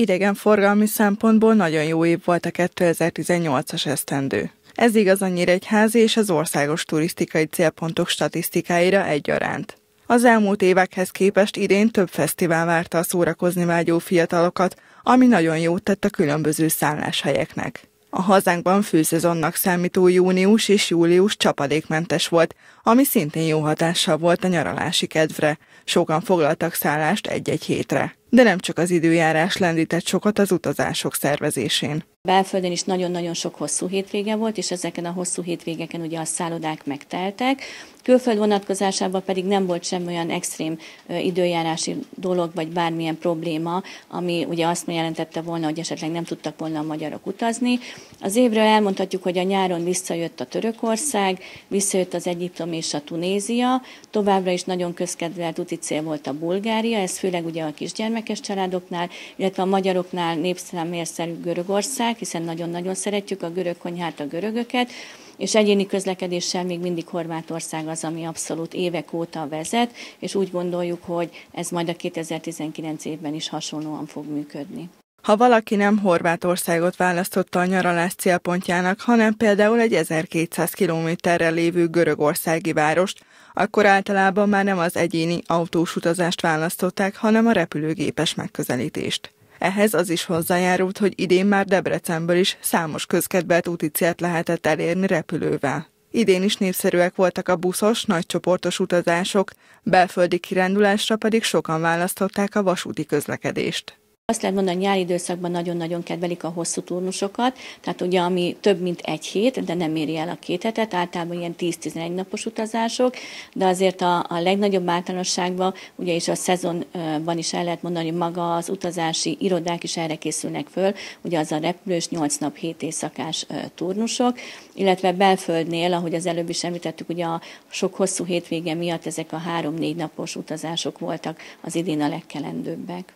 Idegenforgalmi szempontból nagyon jó év volt a 2018-as esztendő. Ez igaz a egy és az országos turisztikai célpontok statisztikáira egyaránt. Az elmúlt évekhez képest idén több fesztivál várta a szórakozni vágyó fiatalokat, ami nagyon jót tett a különböző szálláshelyeknek. A hazánkban főszezonnak számító június és július csapadékmentes volt, ami szintén jó hatással volt a nyaralási kedvre. Sokan foglaltak szállást egy-egy hétre. De nem csak az időjárás lendített sokat az utazások szervezésén. Belföldön is nagyon-nagyon sok hosszú hétvége volt, és ezeken a hosszú hétvégeken ugye a szállodák megteltek. Külföld vonatkozásában pedig nem volt sem olyan extrém időjárási dolog, vagy bármilyen probléma, ami ugye azt jelentette volna, hogy esetleg nem tudtak volna a magyarok utazni. Az évről elmondhatjuk, hogy a nyáron visszajött a Törökország, visszajött az Egyiptom és a Tunézia, továbbra is nagyon közkedvelt úti cél volt a Bulgária, ez főleg ugye a kisgyermekes családoknál, illetve a magyaroknál mérszerű Görögország, kultúrák, hiszen nagyon-nagyon szeretjük a görög konyhát, a görögöket, és egyéni közlekedéssel még mindig Horvátország az, ami abszolút évek óta vezet, és úgy gondoljuk, hogy ez majd a 2019 évben is hasonlóan fog működni. Ha valaki nem Horvátországot választotta a nyaralás célpontjának, hanem például egy 1200 kilométerre lévő görögországi várost, akkor általában már nem az egyéni autós utazást választották, hanem a repülőgépes megközelítést. Ehhez az is hozzájárult, hogy idén már Debrecenből is számos közkedvelt úticiát lehetett elérni repülővel. Idén is népszerűek voltak a buszos, nagycsoportos utazások, belföldi kirándulásra pedig sokan választották a vasúti közlekedést. Azt lehet mondani, hogy nyári időszakban nagyon-nagyon kedvelik a hosszú turnusokat, tehát ugye ami több mint egy hét, de nem éri el a két hetet, általában ilyen 10-11 napos utazások, de azért a, a legnagyobb általánosságban, ugye is a szezonban is el lehet mondani, hogy maga az utazási irodák is erre készülnek föl, ugye az a repülős 8 nap 7 éjszakás turnusok, illetve belföldnél, ahogy az előbb is említettük, ugye a sok hosszú hétvége miatt ezek a három-négy napos utazások voltak az idén a legkelendőbbek.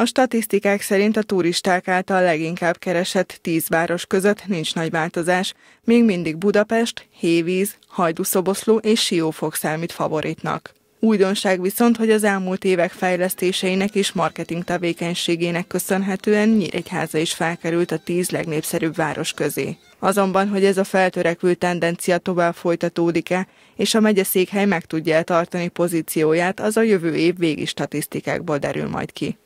A statisztikák szerint a turisták által leginkább keresett tíz város között nincs nagy változás, még mindig Budapest, Hévíz, Hajdúszoboszló és Siófok számít favoritnak. Újdonság viszont, hogy az elmúlt évek fejlesztéseinek és marketing tevékenységének köszönhetően Nyíregyháza is felkerült a tíz legnépszerűbb város közé. Azonban, hogy ez a feltörekvő tendencia tovább folytatódik-e, és a megyeszékhely meg tudja tartani pozícióját, az a jövő év végi statisztikákból derül majd ki.